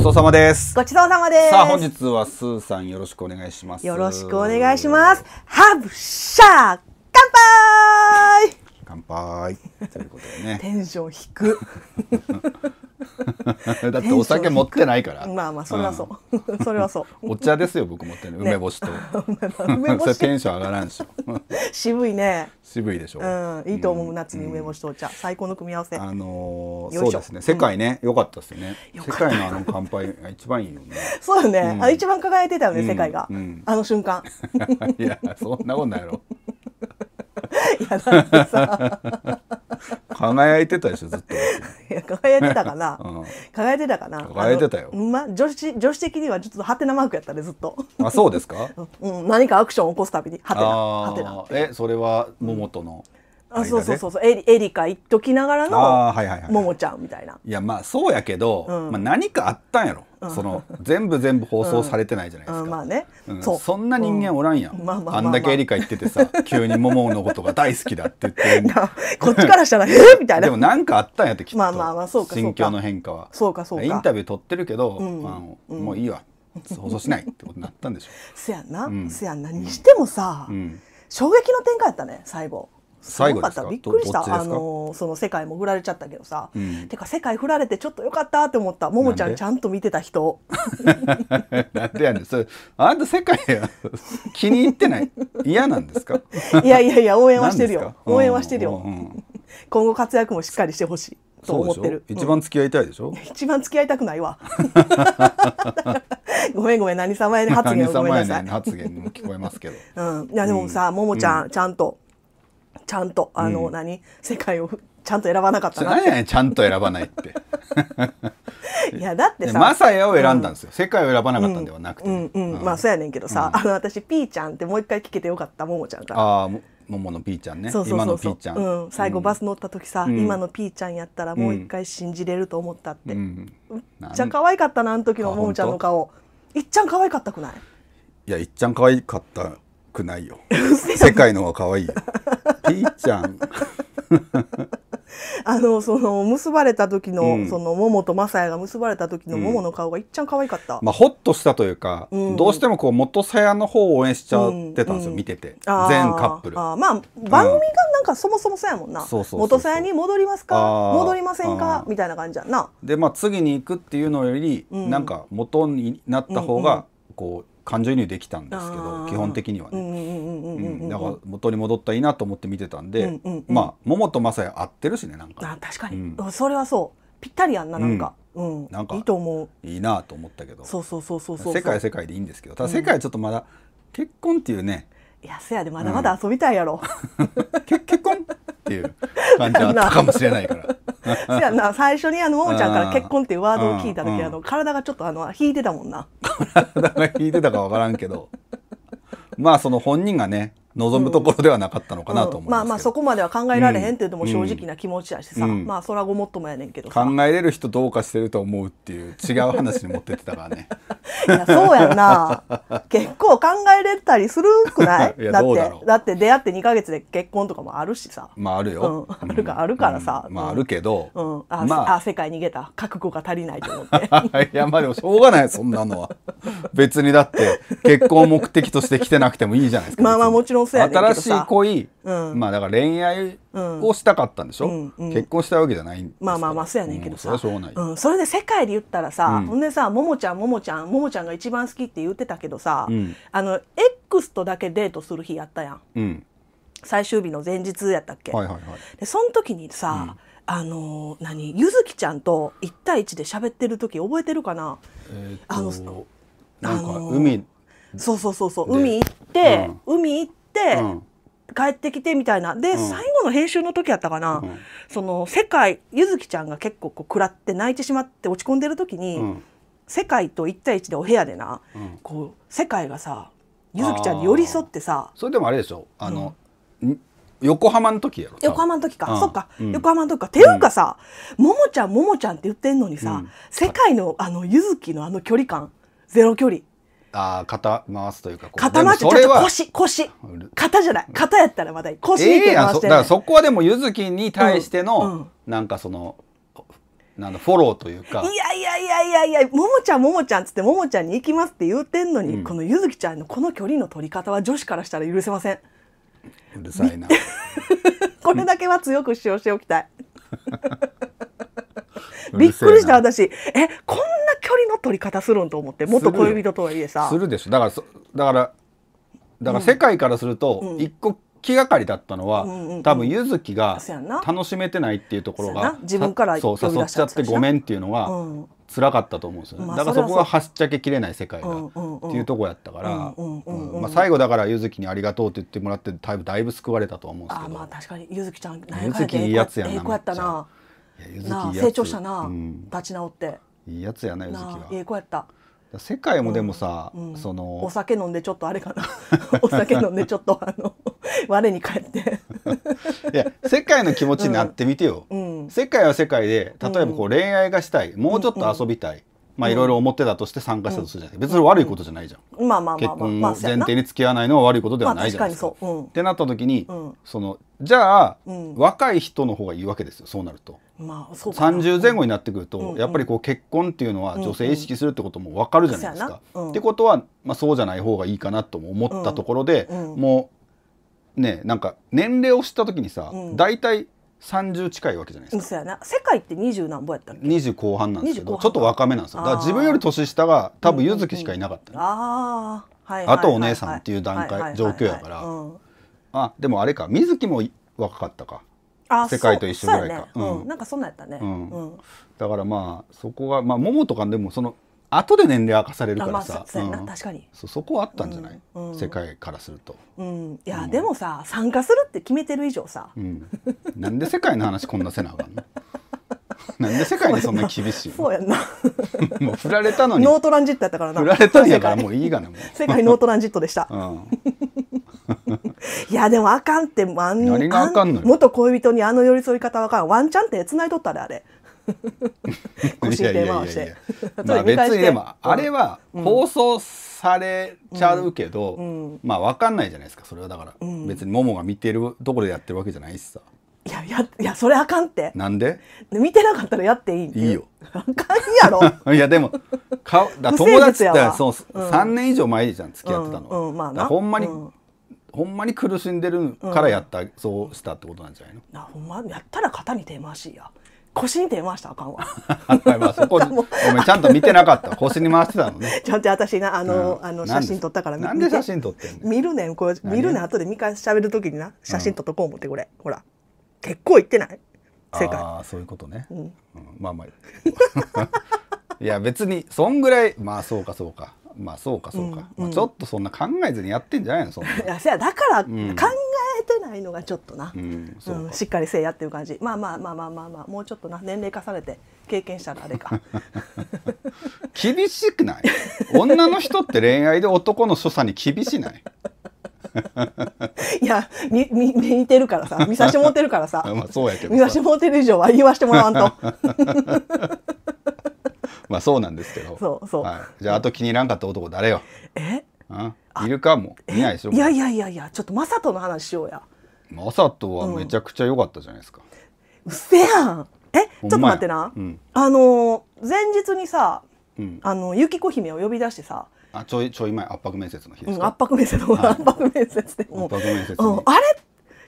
ちそうさまです。ごちそうさまです。さあ、本日はスーさんよろしくお願いします。よろしくお願いします。ハブシャー乾杯乾杯ということねテンション低く だってお酒持ってないからまあまあそれはそう、うん、それはそうお茶ですよ僕持ってる、ね、梅干しと、梅干しテンション上がらんでしょ渋いね渋いでしょうん、いいと思う、夏に梅干しとお茶、うん、最高の組み合わせあのー、そうですね世界ね良、かったですよね世界のあの乾杯が一番いいよねそうよね、あ一番輝いてたよね、世界が、あの瞬間いやそんなことないやろいやだってさ輝いてたでしょずっと 輝いてたかな、輝いてたかな輝いてたよ、ま、女子女子的にはちょっとハテナマークやったねずっとあそうですか、うん、何かアクションを起こすたびにハテナハテナえそれは桃との、あそうそうそうそうエリエリカ行っときながらのあはいはいはいももちゃんみたいないやまあそうやけど、うんまあ、何かあったんやろ、その全部全部放送されてないじゃないですか、ううんまあねそうそんな人間おらんやん、うんまあまあまあまあんだけエリカ言っててさ 急にもものことが大好きだって言ってるこっちからしたら ええみたいなでも何かあったんやってきっとまあまあまあそうかそうか心境の変化はそうかそうかインタビュー取ってるけど、うんあのもういいわ放送しないってことになったんでしょ せやんな、うんせやんなにしてもさ、う、うん、衝撃の展開やったね最後すごかった。びっくりしたあのその世界も振られちゃったけどさ、うん、てか世界振られてちょっとよかったって思ったももちゃんちゃんと見てた人 なんでやねんそれあんた世界気に入ってない嫌なんですかいやいやいや応援はしてるよ応援はしてるよ、今後活躍もしっかりしてほしいと思ってる、一番付き合いたいでしょ一番付き合いたくないわ ごめんごめん何様やね発言何様やね発言にも聞こえますけど、うん、いやでもさ、ももちゃんちゃんとちゃんとあの、うん、何 世界をちゃんと選ばなかったなって何ちゃんと選ばないって いやだってさマを選んだんですよ、うん、世界を選ばなかったんではなくて、うんうん、うん、まあそうやねんけどさ、あの私ピーちゃんってもう一回聞けてよかったももちゃんからああもものピーちゃんねそうそうそうそう今のうん、最後バス乗った時さ、うん、今のピーちゃんやったらもう一回信じれると思ったって、うん、めっちゃ可愛かったなあの時のももちゃんの顔いっちゃん可愛かったくないいやいっちゃん可愛かったくないよ 世界の方が可愛いよピーちゃん。あのその結ばれた時の、うん、その桃と雅也が結ばれた時の桃の顔がいっちゃん可愛かった、うん、まあホッとしたというか、うん、どうしてもこう元さやの方を応援しちゃってたんですよ、見てて全カップルあまあ番組がなんかそもそもそうやもんな元さやに戻りますか戻りませんかみたいな感じやんなでまあ次に行くっていうのより、うん、なんか元になった方が、こう感情移入できたんですけど基本的にはねだから元に戻ったらいいなと思って見てたんで、まあ桃と雅也合ってるしねなんか確かに、それはそうぴったりやんななんか、うんなんかいいと思ういいなと思ったけどそうそうそうそう世界世界でいいんですけどただ世界ちょっとまだ結婚っていうね、いやせやでまだまだ遊びたいやろ、結結婚っていう感じはあったかもしれないから せ やな最初にあのももちゃんから結婚っていうワードを聞いた時、うん、あの体がちょっとあの引いてたもんな 体が引いてたか分からんけどまあその本人がね望むところではなかったのかなと思います、うんうん、まあまあそこまでは考えられへんっていうのも正直な気持ちやしさ、うん、まあそらごもっともやねんけど考えれる人どうかしてると思うっていう違う話に持ってってたからね いやそうやんな結構考えれたりするくない だってだって出会って2か月で結婚とかもあるしさまああるよ、あるかあるからさ、まああるけど、うんあ、まあ、あ世界逃げた覚悟が足りないと思って いやまあでもしょうがないそんなのは別にだって結婚を目的として来てなくてもいいじゃないですかまあまあもちろんロフェアで新しい恋、うん、まあだから恋愛をしたかったんでしょ、うんうん、結婚したわけじゃないんですまあまあまあそうやねんけどさ、うん、それはうない、うん、それで世界で言ったらさ、ほんでさももちゃんももちゃんももちゃんが一番好きって言ってたけどさ、あの X とだけデートする日やったやん、うん、最終日の前日やったっけ、はいはいはい、でその時にさ、あの何ゆずきちゃんと一対一で喋ってる時覚えてるかな、えー、あのなんか海、そうそうそうそう海行って、うん、海行っ、帰ってきてみたいなで、うん、最後の編集の時やったかな、うん、その世界ゆずきちゃんが結構こう食らって泣いてしまって落ち込んでる時に、うん、世界と1対1でお部屋でな、こう世界がさゆずきちゃんに寄り添ってさそれでもあれでしょあの、横浜の時やろ横浜の時か、そっか、横浜の時かていうかさ、ももちゃんももちゃんって言ってんのにさ、世界のあのゆずきのあの距離感ゼロ距離ああ、肩回すというか、う肩回しちょっと腰、腰。肩じゃない。肩やったらまだいい。腰に手回して、ね、えー、だからそこはでも、ゆずきに対しての、うんうん、なんかその、なんだ、フォローというか。いやいやいやいやいや、ももちゃん、ももちゃんつって、ももちゃんに行きますって言うてんのに、うん、このゆずきちゃんのこの距離の取り方は女子からしたら許せません。うるさいな。これだけは強く主張しておきたい。びっくりした私えこんな距離の取り方するんと思ってもっと恋人とはいえさするでしょだからだからだから世界からすると一個気がかりだったのは、うんうん、多分柚月が楽しめてないっていうところが自分からそう誘っちゃってごめんっていうのは、辛かったと思うんですよね、まあ、だからそこがはっちゃけきれない世界がっていうとこやったから最後だから柚月に「ありがとう」って言ってもらってだいぶだいぶ救われたと思うんですけどあまあ確かに柚月ちゃん何やいいやでええ子やったな。な成長したな、うん、立ち直っていいやつやなず月はええ子やった世界もでもさ、うん、そのお酒飲んでちょっとあれかな お酒飲んでちょっとあの 我に返って いや世界の気持ちになってみてよ、うん、世界は世界で例えばこう恋愛がしたい、うん、もうちょっと遊びたい、うんうんまあいろいろ思ってたとして参加したとするじゃない、別に悪いことじゃないじゃん、うん、まあまあまあ、結婚前提に付き合わないのは悪いことではないじゃないですか。まあ、かうん、ってなった時に、うん、そのじゃあ、若い人の方がいいわけですよそうなると。まあ、そう30前後になってくると、うんうん、やっぱりこう結婚っていうのは女性意識するってことも分かるじゃないですか。うんうん、ってことは、まあ、そうじゃない方がいいかなとも思ったところで、うんうん、もうねなんか年齢を知った時にさ、うん、大体30近いわけじゃないですか。世界って20何ぼやったっけ ?20 後半なんですけどちょっと若めなんですよ。だから自分より年下が多分柚月しかいなかった、ね、うんうんうん、あはい、あとお姉さんっていう段階、状況やから、あでもあれか水木も若かったか。世界と一緒ぐらいかう、ね、うんなんかそんなやったね、うんだからまあそこはまあ桃とかでもその後で年齢明かされるからさ、まあうん、確かにそそこはあったんじゃない、うん、世界からすると、うん、いや、でもさ参加するって決めてる以上さ、うん、なんで世界の話こんなせなあかんの なんで世界にそんな厳しいそうやんな もう振られたのにノートランジットやったからな振られたんやからもういいがな世界ノートランジットでした、うんいやでもあかんってあん何があかんのよ元恋人にあの寄り添い方わからんワンチャンって繋いとったであれ 腰して。まあ別にでもあれは放送されちゃうけど、うんうん、まあわかんないじゃないですかそれはだから、うん、別にももが見てるところでやってるわけじゃないしさ。いやいやいやそれあかんってなんで見てなかったらやっていいいいよあかんやろ いやでもかだ友達ってそう、うん、3年以上前じゃん付き合ってたの、うんうんまあ、ほんまに、ほんまに苦しんでるからやった、うん、そうしたってことなんじゃないのなほんまやったら肩に手回しいや腰に手回したあかんわあ、まあ そこごめんちゃんと見てなかった腰に回してたのね ちょっと私なあのうん、あの写真撮ったからなんで写真撮ってんの見るねんこれ見るねん後で見返しゃべる時にな写真撮っとこう思ってこれ、うん、ほら結構いってない世界ああそういうことね、うんうん、まあまあ いや別にそんぐらいまあそうかそうかまあそうかそうか、うんうん、まあ、ちょっとそんな考えずにやってんじゃないのそんな せやだから考えてないのがちょっとな、うん、うん、しっかりせいやっていう感じまあまあまあまあまあ、まあ、もうちょっとな年齢重ねて経験したらあれか 厳しくない女の人って恋愛で男の所作に厳しないいや見見見てるからさ見さしてもってるからさまあそうやけど見さしてもってる以上は言わしてもらわんとまあそうなんですけど。そうそう。はい、じゃああと気に入らんかった男誰よ。え？うん。いるかも。いないでしょ。いやいやいやいや、ちょっとマサトの話しようや。マサトはめちゃくちゃ良かったじゃないですか。うん、っせやん。え、ちょっと待ってな。うん、あのー、前日にさ、うん、あの雪子姫を呼び出してさ。あちょいちょい前圧迫面接の日ですか、うん、圧迫面接の、はい、圧迫面接で圧迫面接、うん、あれ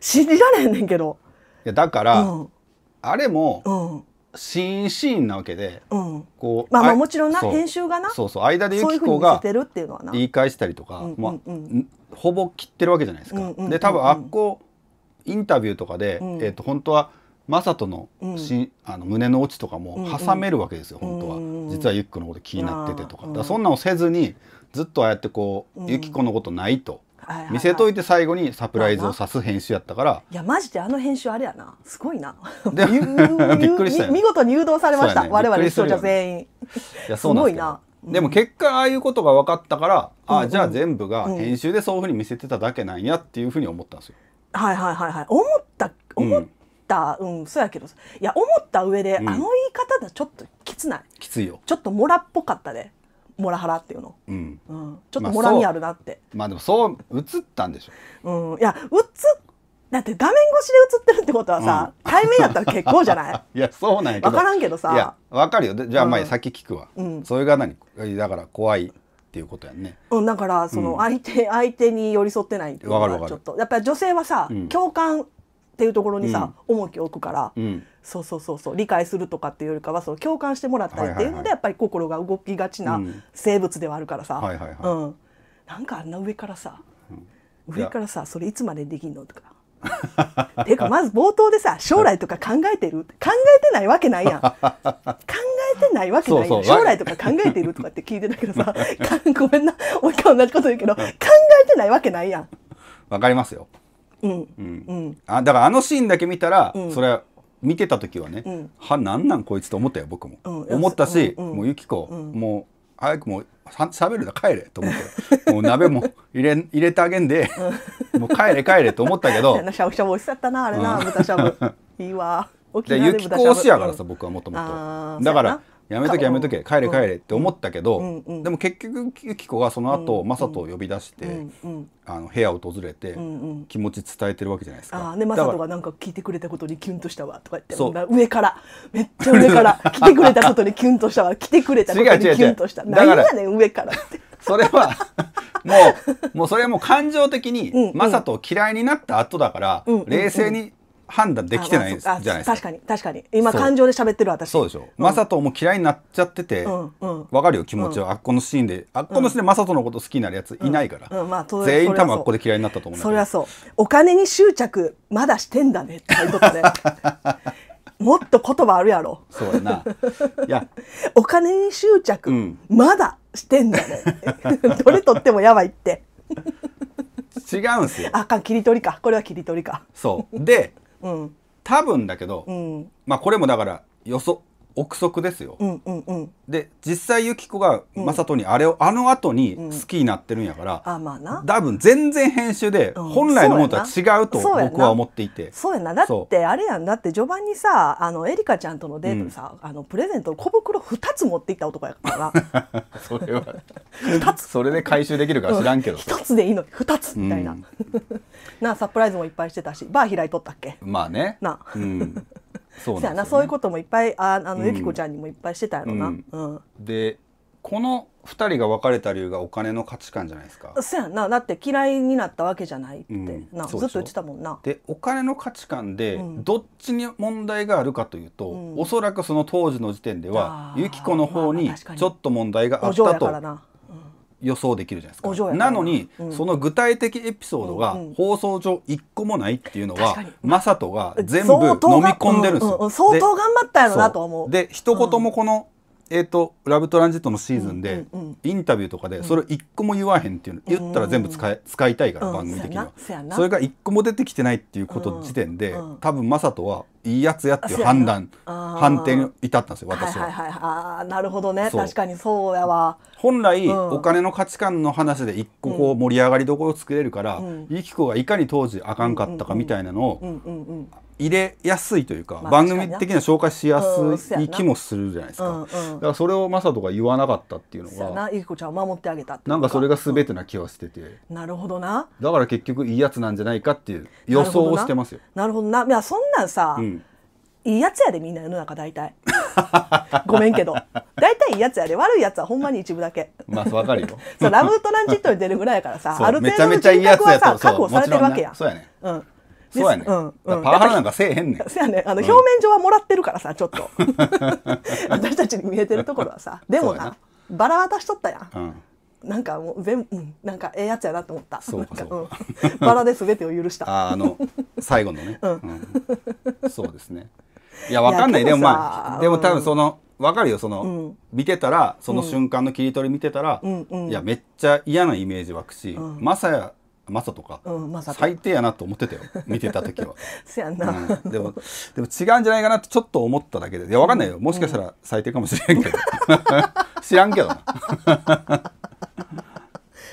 信じられへんねんけどいやだから、うん、あれも、うんシーンシーンなわけで、うん、こうまあまあもちろんな編集がなそうそう間でユキコが言い返したりとかまあ、ほぼ切ってるわけじゃないですか。で多分あっこインタビューとかで、うん、えと本当は雅人のし、うん、あの胸の内とかも挟めるわけですよ、うんうん、本当は実はユキコのこと気になっててとか,、そんなのせずにずっとああやってこうユキコのことないと見せといて最後にサプライズを指す編集やったから。いや、マジであの編集あれやな。すごいな。びっくりした見事に誘導されました。ね、我々視聴者全員。いや、すうなでな。でも結果ああいうことが分かったから、うん、ああじゃあ全部が編集でそういうふうに見せてただけなんやっていうふうに思ったんですよ。うん、はいはいはいはい。思った思ったうん、うん、そうやけどいや思った上で、あの言い方だちょっときつない。きついよ。ちょっともらっぽかったで、ね。モラハラっていうの、うんうん、ちょっとモラにあるなって、まあ、まあでもそう映ったんでしょ、うん、いや映っだって画面越しで映ってるってことはさ、うん、対面やったら結構じゃない いやそうなんやけど分からんけどさいや分かるよじゃあま先聞くわ、うん、それが何だから怖いっていうことやね、うん、だからその相手、うん、相手に寄り添ってないっていうのがちょっとやっぱり女性はさ、共感っていうところにさ、うん、重きを置くから、うん、そうそうそうそう理解するとかっていうよりかはその共感してもらったりっていうので、はいはいはい、やっぱり心が動きがちな生物ではあるからさ、うん、なんかあんな上からさ、上からさそれいつまでできんのとか。ていうかまず冒頭でさ将来とか考えてる考えてないわけないやん考えてないわけないやん将来とか考えてるとかって聞いてたけどさ ごめんな俺から同じこと言うけど考えてないわけないやんわかりますようんうん、あだからあのシーンだけ見たら、それは見てた時はね、うん、はなんなんこいつと思ったよ僕も、思ったし、もうユキコ、もう早くもうしゃべるな帰れと思って もう鍋も入れ入れてあげんで、もう帰れ帰れと思ったけどしゃぶしゃぶ美味しかったなあれな、豚しゃぶいいわ沖縄で豚しゃぶやからさ、僕はもともとだからやめとけやめとけ帰れ帰れって思ったけど、うんうん、でも結局ユキコがその後、雅人を呼び出して、あの部屋を訪れて、気持ち伝えてるわけじゃないですか。あで雅人がなんか聞いてくれたことにキュンとしたわとか言って上からめっちゃ上から 来てくれたことにキュンとしたわ来てくれたことにキュンとした何やねん上からって。それは もうもうそれはもう感情的に雅人を嫌いになった後だから、冷静に。判断できてないじゃないですか。確かに確かに今感情で喋ってる私。そうでしょ。マサトも嫌いになっちゃってて、わ、うんうん、かるよ気持ちは、うん、あっこのシーンで、あっこのシーンでマサトのこと好きになるやついないから、うんまあ、全員多分あっこで嫌いになったと思う。それはそう。お金に執着まだしてんだねってことで もっと言葉あるやろ。そうやな。いや、お金に執着、まだしてんだね。どれとってもやばいって。違うんすよ。あかん切り取りか、これは切り取りか。そうで。多分だけど、うん、まあこれもだから予想憶測ですよ、うんうんうん、で実際ユキコが雅人にあれを、うん、あの後に好きになってるんやから、うん、あまあな多分全然編集で本来のものとは違うと僕は思っていて、うん、そうやなだってあれやんだって序盤にさあのエリカちゃんとのデートでさ、あのプレゼントの小袋2つ持っていった男やから それは2つそれで回収できるか知らんけど、うん、1つでいいのに2つみたいな、なあサプライズもいっぱいしてたしバー開いとったっけまあねなあ、うんそうなん、ね、そういうこともいっぱいああの、うん、ゆきこちゃんにもいっぱいしてたやろな。うんでこの2人が別れた理由がお金の価値観じゃないですかそうやなだって嫌いになったわけじゃないって、なずっと言ってたもんなでお金の価値観でどっちに問題があるかというと、うん、おそらくその当時の時点では、うん、ゆき子の方にちょっと問題があったと予想できるじゃないですか、ね、なのに、うん、その具体的エピソードが放送上一個もないっていうのは、うんマサトが全部飲み込んでるんですよ、相当頑張ったよなと思うで一言もこの、えーと「ラブトランジット」のシーズンで、うんうんうん、インタビューとかでそれを一個も言わへんっていうの、言ったら全部使い,、使いたいから、番組的にはそれが一個も出てきてないっていうこと時点で、多分正人はいいやつやっていう判断判定に至ったんですよ私は。はいはいはい、あなるほどね確かにそうやわ。本来、うん、お金の価値観の話で一個こう盛り上がりどころを作れるから、うん、ゆき子がいかに当時あかんかったかみたいなのを、うんうんうんうん、入れやすいというか、まあ、番組的な紹介しやすい気もするじゃないですか、うんうん、だからそれをマサトが言わなかったっていうのがなゆきこちゃんを守ってあげたなんかそれが全てな気はしてて、うん、なるほどなだから結局いいやつなんじゃないかっていう予想をしてますよなるほどないやそんなんさ、うん、いいやつやでみんな世の中大体 ごめんけど大体いいやつやで悪いやつはほんまに一部だけまあわかるよ そうラブートランジットに出るぐらいやからさある程度の人格はさ確保されてるわけやそうやね、うんそうやね、うん、パワハラなんかせえへんねん そうやねあの、表面上はもらってるからさちょっと 私たちに見えてるところはさ でもなバラ渡しとったやん、うん、なんかもう全、うん、なんかええやつやなと思ったそうかそうか、うん、バラで全てを許したああの最後のね、うんそうですねいやわかんないでもまあでも多分その、わかるよその、見てたらその瞬間の切り取り見てたら、うん、いやめっちゃ嫌なイメージ湧くし、うん、まさやマサとか、うん、最低やなと思ってたよ見てた時は うん、でもでも違うんじゃないかなってちょっと思っただけでいや分かんないよ、もしかしたら最低かもしれんけど 知らんけどな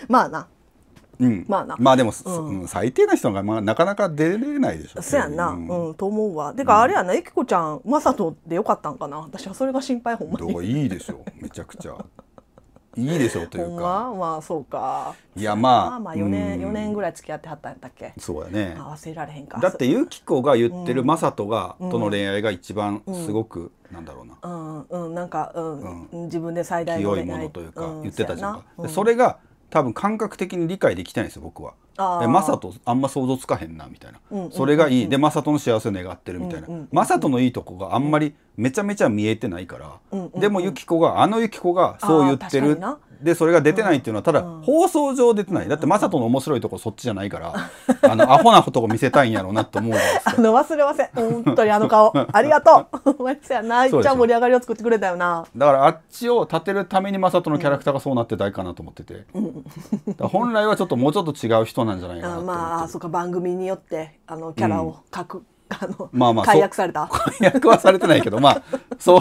まあなうん、まあなまあでも、うん最低な人が、まあ、なかなか出れないでしょそやんな、うんと思うわてか、あれやなゆきこちゃんまさとでよかったんかな私はそれが心配ほんまにいいでしょうめちゃくちゃいいでしょうというかまあ、まあそうかいやまあまあ4年四年ぐらい付き合ってはったんだっけそうやね、まあ、忘られへんかだって由紀子が言ってる雅人が、との恋愛が一番すごく、なんだろうなうんうんなんか、うん、うん、自分で最大の、ね、清いものというか、言ってたじゃんか、それが多分感覚的に理解できないんですよ僕は。えマサトあんま想像つかへんなみたいな、うんうんうん、それがいいでマサトの幸せを願ってるみたいな、うんうんうん、マサトのいいとこがあんまりめちゃめちゃ見えてないから、うんうんうん、でもユキコがあのユキコがそう言ってるっでそれが出てないっていうのはただ放送上出てないだって雅人の面白いとこそっちじゃないから あのアホなとこ見せたいんやろうなと思うあの忘れません本当にあの顔 ありがとうマキさゃ泣いちゃ盛り上がりを作ってくれたよなだからあっちを立てるために雅人のキャラクターがそうなってたいかなと思ってて、本来はちょっともうちょっと違う人なんじゃないかなまあそっか番組によってあのキャラを書く、うん、あの、まあまあ、解約された解約はされてないけどまあそう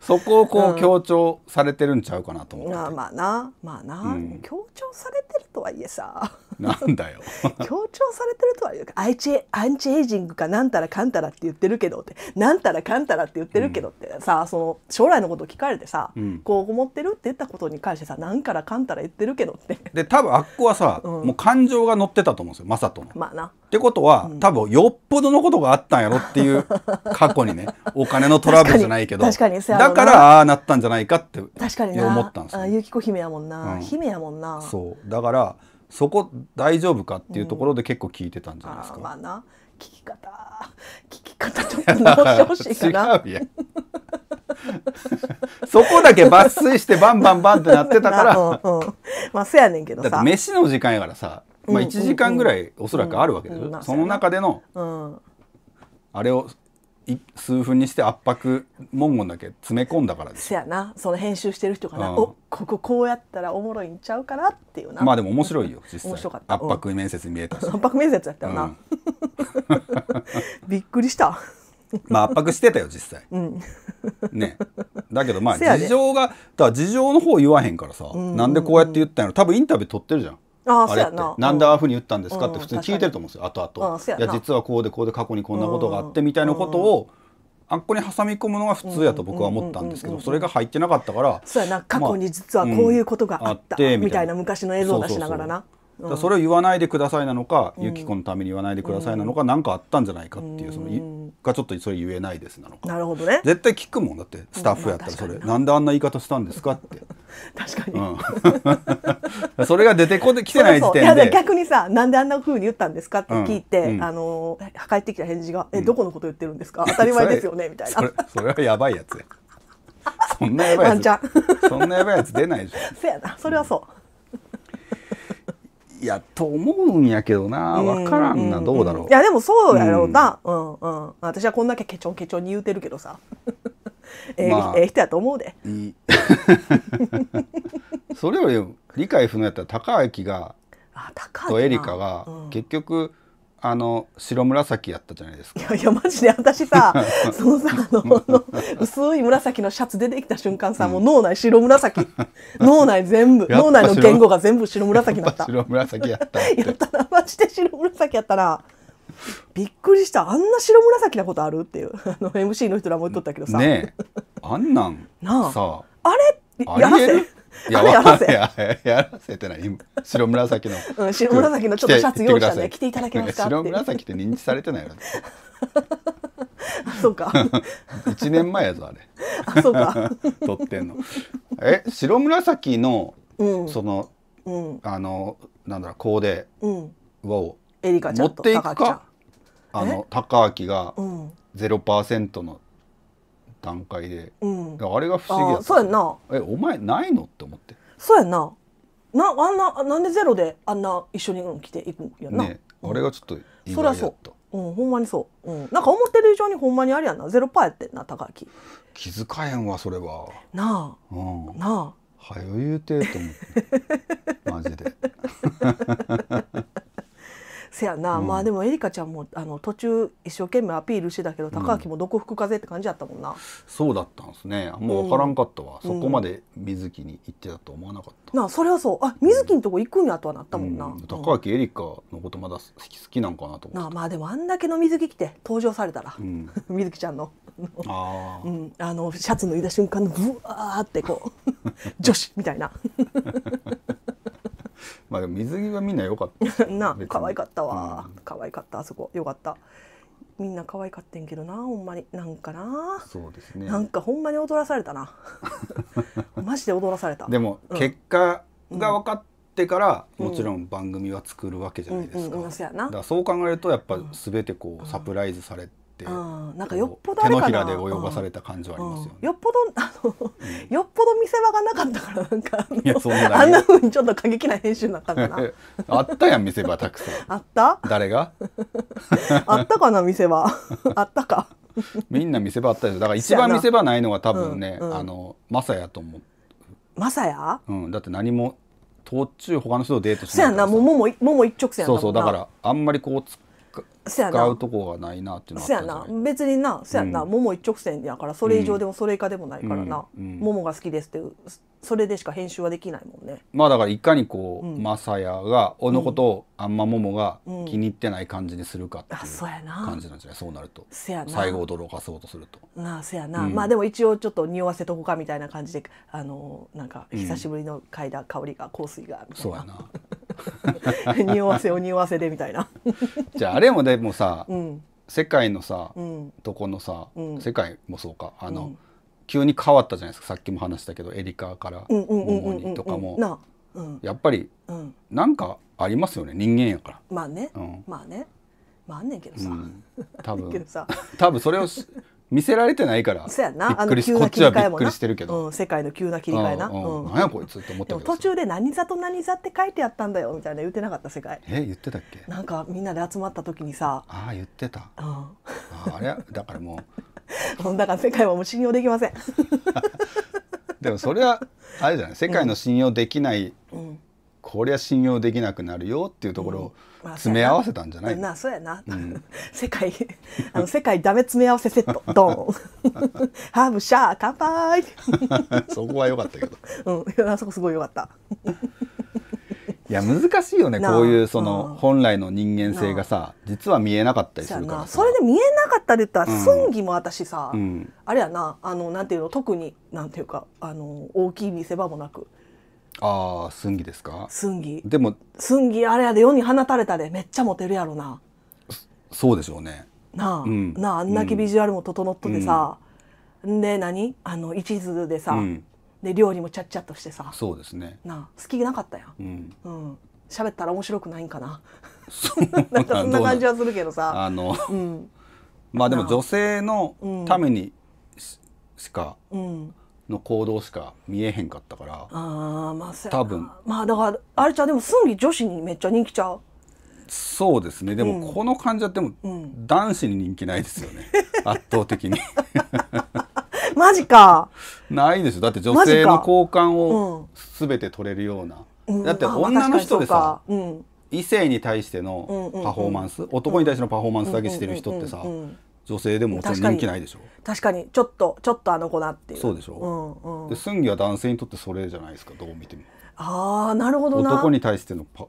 そこをこう強調されてるんちゃうかなと思って、うん、あまあなまあな、うん、強調されてるとはいえさなんだよ 強調されてるとはいえアアンチエイジングかなんたらかんたらって言ってるけどってなんたらかんたらって言ってるけどって、うん、さその将来のこと聞かれてさ、こう思ってるって言ったことに関してさなんからかんたら言ってるけどってで多分あっこはさ、もう感情が乗ってたと思うんですよ正人の。まあなってことは、多分よっぽどのことがあったんやろっていう過去にねお金のトラブルじゃないけど確かにだだからああなったんじゃないかって確かに思ったんですよ、ね。ゆ姫やもんな、うん、姫やもんな。そうだからそこ大丈夫かっていうところで結構聞いてたんじゃないですか。うん、まあな聞き方聞き方ちょっと直してほしいかな。違うや そこだけ抜粋してバンバンバンってなってたから うん、まあそやねんけどさだって飯の時間やからさ、まあ、1時間ぐらいおそらくあるわけでその中での、うん、あれを数分にして圧迫文言だけ詰め込んだからですせやなその編集してる人がな、うん、おこここうやったらおもろいんちゃうかなっていうなまあでも面白いよ実際面白かった圧迫面接に見えたし、うん、圧迫面接やったよな、うん、びっくりしたまあ圧迫してたよ実際、うん、ねだけどまあ事情がだ事情の方言わへんからさ、うんなんでこうやって言ったんやろ多分インタビュー取ってるじゃんあれってなんでああいうふうに言ったんですかって普通に聞いてると思うんですよ後々、いや実はこうでこうで過去にこんなことがあってみたいなことを、あっこに挟み込むのが普通やと僕は思ったんですけどそれが入ってなかったからそうやな過去に実はこういうことがあった、みたいな昔の映像を出しながらな。だそれを言わないでくださいなのか、うん、ゆきこのために言わないでくださいなのか、何かあったんじゃないかっていう、そのがちょっとそれ言えないですなのかなるほどね絶対聞くもんだってスタッフやったらそれ、うなんであんな言い方したんですかって 確かに、うん、それが出てこで来てない時点で逆にさなんであんなふうに言ったんですかって聞いて、うん、あの帰ってきた返事が「えどこのこと言ってるんですか当たり前ですよね」みたいな それはやばいやつや。そんなやばいやつ。そんなやばいやつ出ないじゃん。せやな、それはそう。やと思うんやけどな分からんなどうだろういやでもそうやろうな、うんうん私はこんだけケチョンケチョンに言うてるけどさ ええええ人やと思うで それより理解不能やったら高明があ高いとなエリカが結局あの白紫やったじゃないですか。いやいやマジで私さ そのさあの 薄い紫のシャツ出てきた瞬間さ、もう脳内白紫 脳内全部脳内の言語が全部白紫だった。白紫やったやったなマジで白紫やったらびっくりしたあんな白紫なことあるっていうあの MC の人らも言っとったけどさ。ねえあんなんさああれやらせ いや、やらせ。やらせてない。白紫の。うん、白紫のちょっとシャツ用意したんで、着ていただけますか。白紫って認知されてないよ。そうか。一年前やぞ、あれ。あ、そうか。撮ってんの。え、白紫の、うん、その、うん、あの、なんだろう、コーデ。を。エリカちゃん持っていくか。あの、高明が。0%ロパーの。段階で、うん、あれが不思議やそうやなえお前ないのって思ってそうやななあんななんでゼロであんな一緒に来ていくんやな、ね、あれがちょっと意外やった、うん、そう、うん、ほんまにそう、うん、なんか思ってる以上にほんまにあれやなゼロパーやってな高木気づかへんわそれはなあ、うん、なあはよ言うてと思ってマジでせやな、うん、まあでもエリカちゃんもあの途中一生懸命アピールしてたけど高明もどこ吹く風って感じだったもんな、うん、そうだったんですねもう分からんかったわ、うん、そこまで水木に行ってたと思わなかったなあそれはそうあ水木のとこ行くんやとはなったもんな、高明エリカのことまだ好き好きなんかなと思ってまあでもあんだけの水木着て登場されたら、水木ちゃんのあ, うん、あのシャツ脱いだ瞬間のブワーってこう 女子みたいなまあ水着はみんな良かった な可愛かったわ、うん、可愛かったあそこよかったみんな可愛かってんけどなほんまになんかなそうですねなんかほんまに踊らされたな マジで踊らされたでも、結果が分かってから、うん、もちろん番組は作るわけじゃないですか、うんうん、そう考えるとやっぱ全てこう、サプライズされて、うん、なんかよっぽど手のひらで及ばされた感じはありますよ、ねうんうん、よっぽどあの、よっぽど見せ場がなかったからなんかいやそんなあんなふうにちょっと過激な編集になったかな あったやん見せ場たくさんあった誰が あったかな見せ場 あったかみんな見せ場あったでしょだから一番見せ場ないのは多分ね、あのマサヤと思うマサヤ、うん、だって何も途中他の人とデートしてないそうやなもうもももも一直線そうそうだからあんまりこう突っ使うとこがないなっていうのはな別になそやな、うん、桃一直線やからそれ以上でもそれ以下でもないからな、うん、桃が好きですっていうそれでしか編集はできないもんねまあだからいかにこう、うん、雅也が俺のことをあんま桃が気に入ってない感じにするかっていう感じなんじゃないそうなると最後驚かそうとするとなあそやな、まあでも一応ちょっと匂わせとこかみたいな感じであのなんか久しぶりの嗅いだ香りが香水がみたいな、そうやな 匂わせを匂わせでみたいな じゃああれもでもさ、うん、世界のさ、うん、とこのさ、うん、世界もそうかあの、急に変わったじゃないですかさっきも話したけどエリカからモモにとかも、うん、やっぱり、うん、なんかありますよね人間やから。まあね、うん、まあね。まあねんけどさ、うん、多分多分それを見せられてないからそうやなびっくりしこっちはびっくりしてるけど、うん、世界の急な切り替えな、うん何やこいつって思ったけど途中で「何座と何座」って書いてあったんだよみたいな言ってなかった世界え言ってたっけなんかみんなで集まった時にさああ言ってた、うん、ああれだから もうだから世界はもう信用できません でもそれはあれじゃない世界の信用できない、うん、こりゃ信用できなくなるよっていうところを、うんまあ、詰め合わせたんじゃないなそうやな、うん、世界 あの世界ダメ詰め合わせセットドン ハーブシャー乾杯そこは良かったけどうんあそこすごい良かったいや難しいよねこういうその、本来の人間性がさ実は見えなかったりするからそれで見えなかったで言ったら、寸義も私さ、うん、あれやなあのなんていうの特になんていうかあの大きい見せ場もなくああ寸儀ですか寸儀でも寸儀あれやで世に放たれたでめっちゃモテるやろなそうでしょうねなあ、うん、なああんなきビジュアルも整っとてさ、うん、で何あの一途でさ、うん、で料理もちゃっちゃっとしてさそうですねなあ好きなかったやんうん喋、ったら面白くないんかな なんかそんな感じはするけどさあの、うん、まあでも女性のためにしか、うんの行動しか見えへんかったからあ、まあ、多分まあだからあれちゃうでもスンぎ女子にめっちゃ人気ちゃうそうですねでも、この患者っても、うん、男子に人気ないですよね 圧倒的に マジかないですよだって女性の好感を全て取れるような、うん、だって女の人でさ、異性に対してのパフォーマンス、男に対してのパフォーマンスだけしてる人ってさ、女性でももちろ人気ないでしょ確かにちょっとちょっとあの子だっていうそうでしょ、うんうん、で寸義は男性にとってそれじゃないですかどう見てもああなるほどな男に対してのパ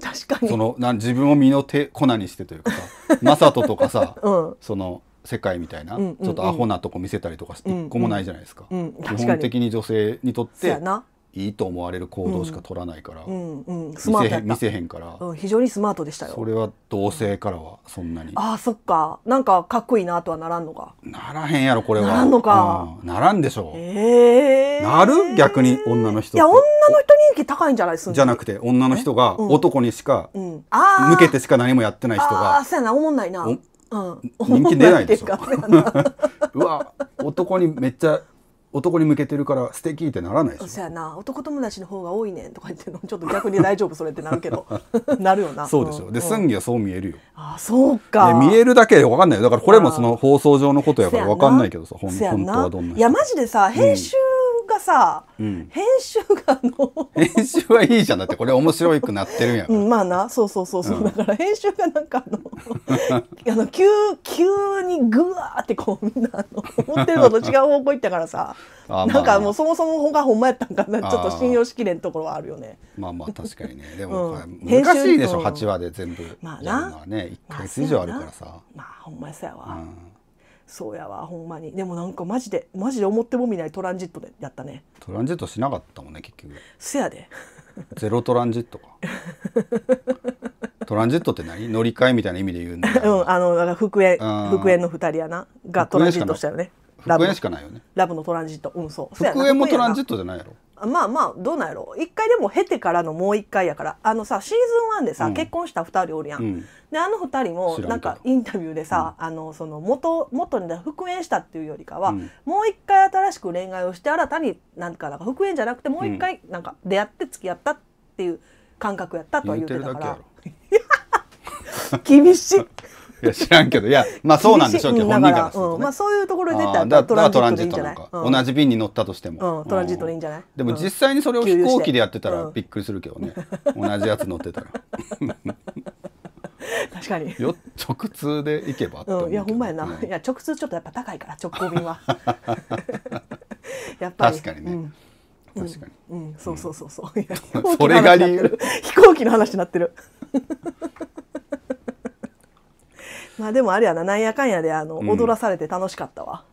確かにそのなん自分を身の手粉にしてというかさ 正人とかさ、うん、その世界みたいな、うんうんうん、ちょっとアホなとこ見せたりとか一個もないじゃないですか、うんうん、基本的に女性にとっていいと思われる行動しか取らないから、見せへんから、うん、非常にスマートでしたよそれは同性からはそんなに、ああそっかなんかかっこいいなとはならんのかならへんやろこれはならんのか、うん、ならんでしょうえー、なる逆に女の人いや女の人人気高いんじゃないですじゃなくて女の人が男にしか、うん、向けてしか何もやってない人がああそうやな思んないなうん、人気出ないでしょ。うわ男にめっちゃ男に向けてるから素敵ってならないでしょそうやな男友達の方が多いねんとか言ってのちょっと逆に大丈夫それってなるけど なるよなそうでしょ、うん、で寸木はそう見えるよあそうか見えるだけわかんないだからこれもその放送上のことやからわかんないけどさ本当はどんないやマジでさ編集、うんさ、うん、編集がの編集はいいじゃんだってこれ面白いくなってるやん、うん、まあなそうそうそうそう、うん、だから編集がなんかあの あの急急にぐわーってこうみんなあの思ってるのと違う方向行ったからさなんかもうそもそもほかほんまやったんかなちょっと信用しきれんところはあるよねまあまあ確かにねでも、難しいでしょ、う8話で全部まあな、ね、1か月以上あるからさ、まあほんまやそうやわ、うんそうやわほんまにでもなんかマジでマジで思ってもみないトランジットでやったねトランジットしなかったもんね結局せやでゼロトランジットかトランジットって何乗り換えみたいな意味で言うんだうんあのだから復縁復縁の2人やながトランジットしたよね復縁しかないよねラブのトランジットうんそう復縁もトランジットじゃないやろまあまあどうなんやろ一回でも経てからのもう一回やからあのさシーズン1でさ、うん、結婚した2人おるやん、うん、であの2人もなんかインタビューでさ、あのその元元に復縁したっていうよりかは、もう一回新しく恋愛をして新たになんかなんか復縁じゃなくてもう一回なんか出会って付き合ったっていう感覚やったとは言ってたから 厳しいいや知らんけどいやまあそうなんでしょうけど本人からすると、ね、うんまあ、そういうところで出たらトランジットなのか、うん、同じ便に乗ったとしても、うん、トランジットでいいんじゃない、でも実際にそれを飛行機でやってたらびっくりするけどね、同じやつ乗ってたら 確かによ直通で行けばうん、いやほんまやな、いや直通ちょっとやっぱ高いから直行便は やっぱり確かにね、うん確かに、うん、うん、そうそうそうそう、うん、それが理由飛行機の話になってるまあでもあれやななんやかんやであの、うん、踊らされて楽しかったわ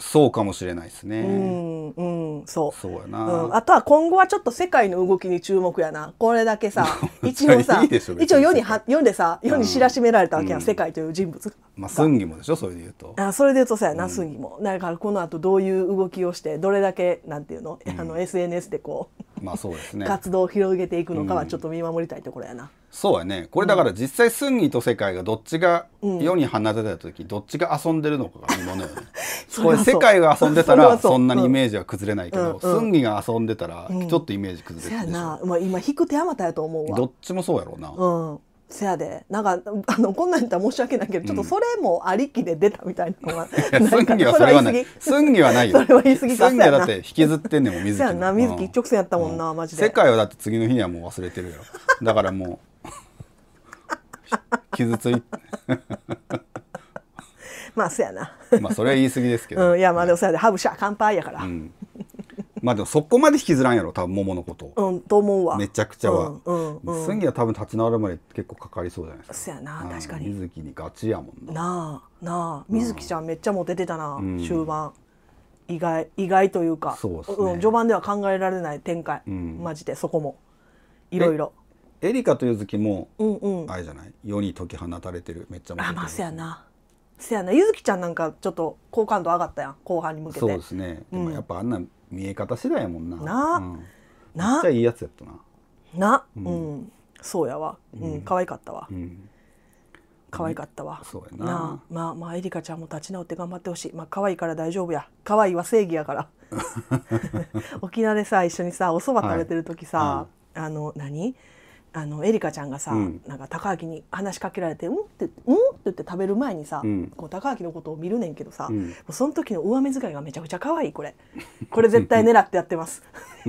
そうかもしれないですねうんうんそうそうやな、うん、あとは今後はちょっと世界の動きに注目やなこれだけさ 一応さ一応世には世でさ世に知らしめられたわけや、うん、世界という人物が、まあ、スンギもでしょそれで言うとあそれで言うとさやな、うん、スンギもだからこのあとどういう動きをしてどれだけなんていうの,、あの SNS でこうまあそうですね活動を広げていくのかはちょっと見守りたいところやな、そうやねこれだから実際寸義と世界がどっちが世に放たれた時、どっちが遊んでるのかが見ものよね これ世界が遊んでたらそんなにイメージは崩れないけど、うん、寸が遊んでたらちょっとイメージ崩れるでしょ、うん、まあ、今引く手あまたやと思うわどっちもそうやろうな、うんせやでなんかあのこんなん言ったら申し訳ないけど、ちょっとそれもありきで出たみたいなのは、うん、なんはそれはない寸義はないよそれは言い過ぎか寸義だって引きずってんねんもん水木水木一直線やったもんな、うん、マジで世界はだって次の日にはもう忘れてるよだからもう 傷つい まあそやなまあそれは言い過ぎですけど、うん、いやまあでもそやで「ハブシャ乾杯」やから、うん、まあでもそこまで引きずらんやろ多分桃のことうんと思うわめちゃくちゃは、うんうんうん、は多分立ち直るまで結構かかりそうじゃないですかそやな、確かに水木にガチやもんななあなあ水木ちゃんめっちゃモテてたな、終盤意外意外というか、ね、うん、序盤では考えられない展開、マジでそこもいろいろエリカという月も、うんうん、あれじゃない世に解き放たれてるめっちゃあまあせやなせやなゆ柚きちゃんなんかちょっと好感度上がったやん後半に向けてそうですね、うん、でもやっぱあんな見え方次第やもんなな、うん、なめっちゃいいやつやったなな、うん、うん、そうやわうん可愛かったわ、うん可愛かったわ、そうやなまあまあエリカちゃんも立ち直って頑張ってほしいまあ可愛いから大丈夫や可愛いは正義やから 沖縄でさ一緒にさお蕎麦食べてる時さ、はい、あの何あのエリカちゃんがさ、うん、なんか高明に話しかけられて「うん?」って「うん?」って言って食べる前にさ、うん、こう高明のことを見るねんけどさ、うん、その時の上目遣いがめちゃくちゃ可愛いこれこれ絶対狙ってやってます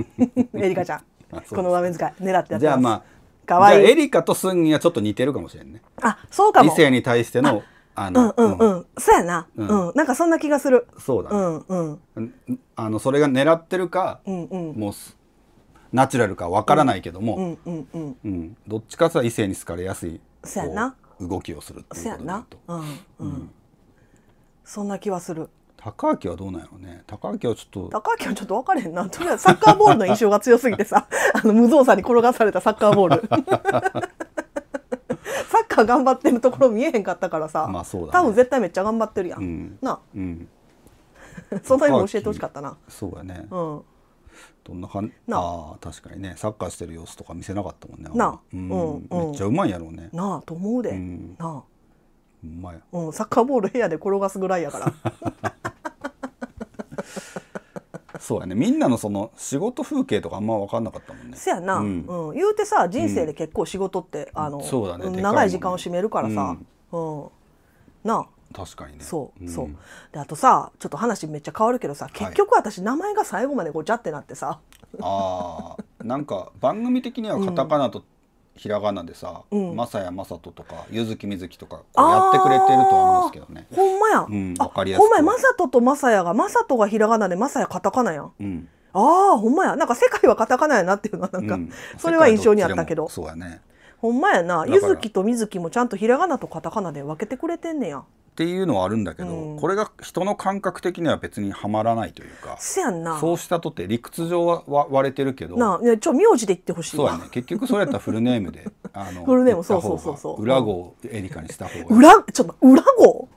エリカちゃんこの上目遣い狙ってやってますじゃあまあ可愛いエリカとスンギはちょっと似てるかもしれんねあそうかも異性に対してのあのうんうんうん、うん、そうやな、うん、うん、なんかそんな気がするそうだねうんうんあのそれが狙ってるか、うんうん、もうナチュラルかわからないけども、どっちかさ異性に好かれやすい動きをするっていうことそんな気はする。高明はどうなんやろうね高明はちょっと高明はちょっと分かれへんなとりあえずサッカーボールの印象が強すぎてさ あの無造作に転がされたサッカーボール サッカー頑張ってるところ見えへんかったからさ、まあそうだ、ね、多分絶対めっちゃ頑張ってるやん、うん、なうん、そんなにも教えてほしかったなそうやね、うん、どんなはあ確かにねサッカーしてる様子とか見せなかったもんねなあうん、めっちゃうまいやろうねなあと思うで、なあうまいうん、サッカーボール部屋で転がすぐらいやから そうやねみんなのその仕事風景とかあんま分かんなかったもんねそやな、うん、う言うてさ人生で結構仕事って、あのそうだね、長い時間を占めるからさ、うんなあ確かにねそうそう、であとさちょっと話めっちゃ変わるけどさ結局私、名前が最後までごちゃってなってさあーなんか番組的にはカタカナとひらがなでさ「うんマサヤマサト」とか「ゆずきみずき」とかこうやってくれてるとは思うんですけどね。ほんまや、うんかりやすほんまやマサトとマサヤがマサトがひらがなでマサヤカタカナやんうんああほんまやなんか世界はカタカナやなっていうのはなんか、うんそれは印象にあったけどどそうやねほんまやな柚木ゆずきとみずきもちゃんとひらがなとカタカナで分けてくれてんねやっていうのはあるんだけど、うん、これが人の感覚的には別にはまらないというかそやんなそうしたとって理屈上は割れてるけどなあちょ名字で言ってほしいそうやね結局それやったらフルネームで あのフルネームそうそうそうそう裏号エリカにした方が裏ちょっと裏号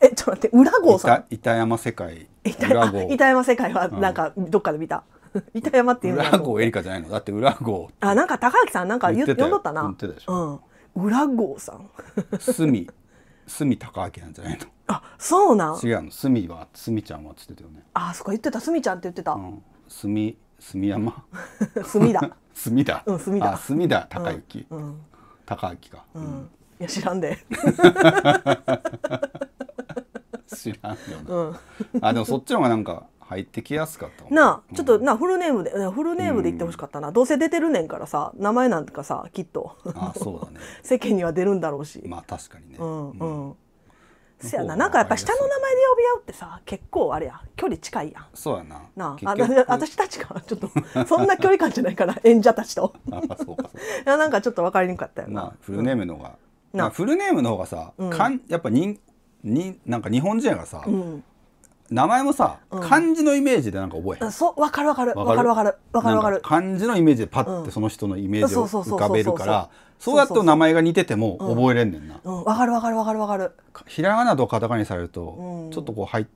えちょっと待って 裏号さん板山世界板号 板山世界はなんかどっかで見た、うん、板山っていう裏号エリカじゃないのだって裏号あなんか高明さんなんか言ってたよ呼んどったな言ってたでしょ、うん裏郷さん。隅隅高明なんじゃないのあそうなん違うの隅は隅ちゃんはつってたよねあそっか言ってた隅ちゃんって言ってた、うん、隅隅山隅田隅だ、うん隅田隅だ高之、うん、高明か、うん、いや知らんで 知らんよな、あでもそっちの方がなんか入ってきやすかったなあちょっとなフルネームでフルネームで言ってほしかったな、どうせ出てるねんからさ名前なんかさきっとあそうだね 世間には出るんだろうしまあ確かにねうんうん、うん、せやななんかやっぱ下の名前で呼び合うってさ結構あれや距離近いやんそうやななああ私たちがちょっと そんな距離感じゃないから演者たちと あそうかそうかなんかちょっと分かりにくかったよな、フルネームの方が、うん、なフルネームの方がさ、うん、かんやっぱにになんか日本人がさ、うん名前もさ、漢字のイメージでなんか覚え、うん、そうわかるわかるわかるわかるわかるわかる漢字のイメージでパッてその人のイメージを浮かべるからそうやって名前が似てても覚えれんねんなわ、かるわかるわかるわかるひらがなとカタカナにされると、ちょっとこう入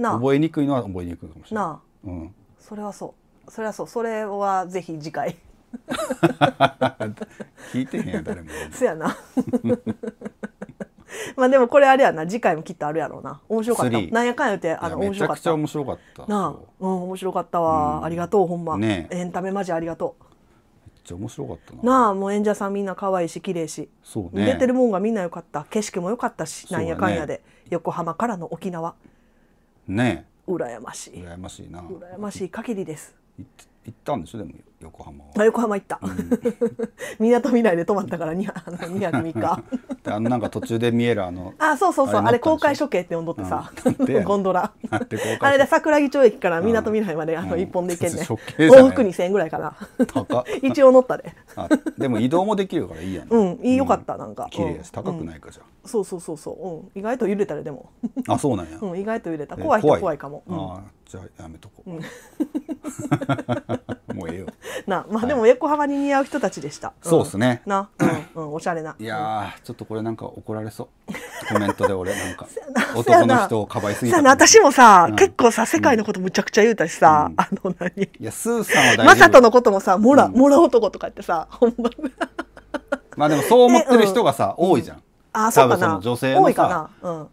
覚えにくいのは覚えにくいかもしれない、うん、それはそうそれはそうそれはぜひ次回 聞いてへんや誰もそ やな まあでもこれあれやな次回もきっとあるやろうな面白かったなんやかんやってあの面白かっためちゃくちゃ面白かったなあ、うん、面白かったわ、うん、ありがとうほんま、ね、エンタメマジありがとうめっちゃ面白かったななあもう演者さんみんな可愛いし綺麗しそう、ね、出てるもんがみんな良かった景色も良かったし、ね、なんやかんやで横浜からの沖縄ねえ羨ましい羨ましいな羨ましい限りです行って行ったんでしょでも横浜は横浜行った、みなとみらいで泊まったから2泊3日あの なんか途中で見えるあのあそうそうそうあれあれ公開処刑って呼んどってさ、んゴンドラあれで桜木町駅からみなとみらいまであの一本で行けんね、処刑じ往復2000円ぐらいかな高 一応乗ったででも移動もできるからいいやん、うんいいよかったなんか綺麗やし高くないかじゃん、そうそうそうそう、うん、意外と揺れたらでもあそうなんや、うん、意外と揺れた怖い人怖いかも、うん、あじゃあやめとこう、うん、もうええよ なまあ、でも横浜に似合う人たちでした、そうですねな、うんうん、おしゃれないやちょっとこれなんか怒られそうコメントで俺なんか男の人をかばいすぎた私もさ、結構さ世界のことむちゃくちゃ言うたしさ、あの何いやスーさんは大丈夫マサトのこともさ「もら、もら男」とか言ってさほんままあでもそう思ってる人がさ、多いじゃんあそうかな女性多いかな、うん、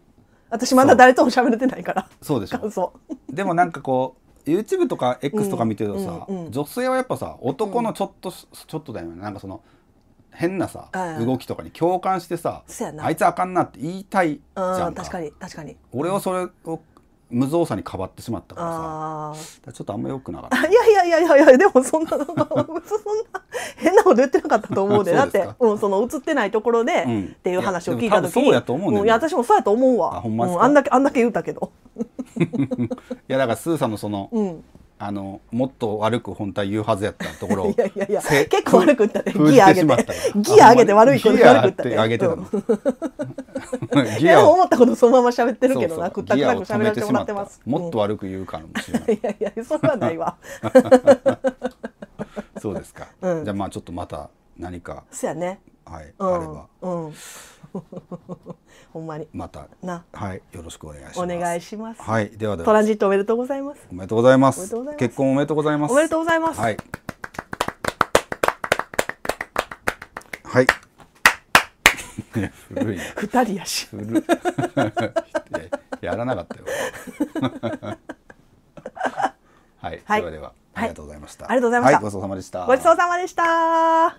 私まだ誰とも喋れてないからそうでしょでもなんかこう YouTube とか X とか見てるとさ、うんうんうん、女性はやっぱさ男のちょっと、うん、ちょっとだよねなんかその変なさ、動きとかに共感してさあいつあかんなって言いたいじゃん確かに確かに俺はそれを無造作にかばってしまったからさちょっとあんまよくなかった いやいやいやいやでもそんなそんな変なこと言ってなかったと思う でだって、うん、その映ってないところで、うん、っていう話を聞いた時そうやと思うね、うん、いや私もそうやと思うわあ,、うん、あんだけあんだけ言うたけど いやだからスーさんのその、うんあのもっと悪く本当は言うはずやったところいやいやいや結構悪く言ったねギア上げてギア上げて悪いこと悪く言ったねギア上げてギア思ったことそのまま喋ってるけどなくったくなく喋らせてもらってますもっと悪く言うかもしれない、いやいやそれはないわ そうですか、じゃあまあちょっとまた何かそうやねはい、あれば、ほんまにまたなはいよろしくお願いしますお願いしますはいではトランジットおめでとうございますおめでとうございます結婚おめでとうございますおめでとうございますはいはい古い二、2人やし古やらなかったよはい、はい、ではではありがとうございました、ありがとうございました、はい、ごちそうさまでしたごちそうさまでした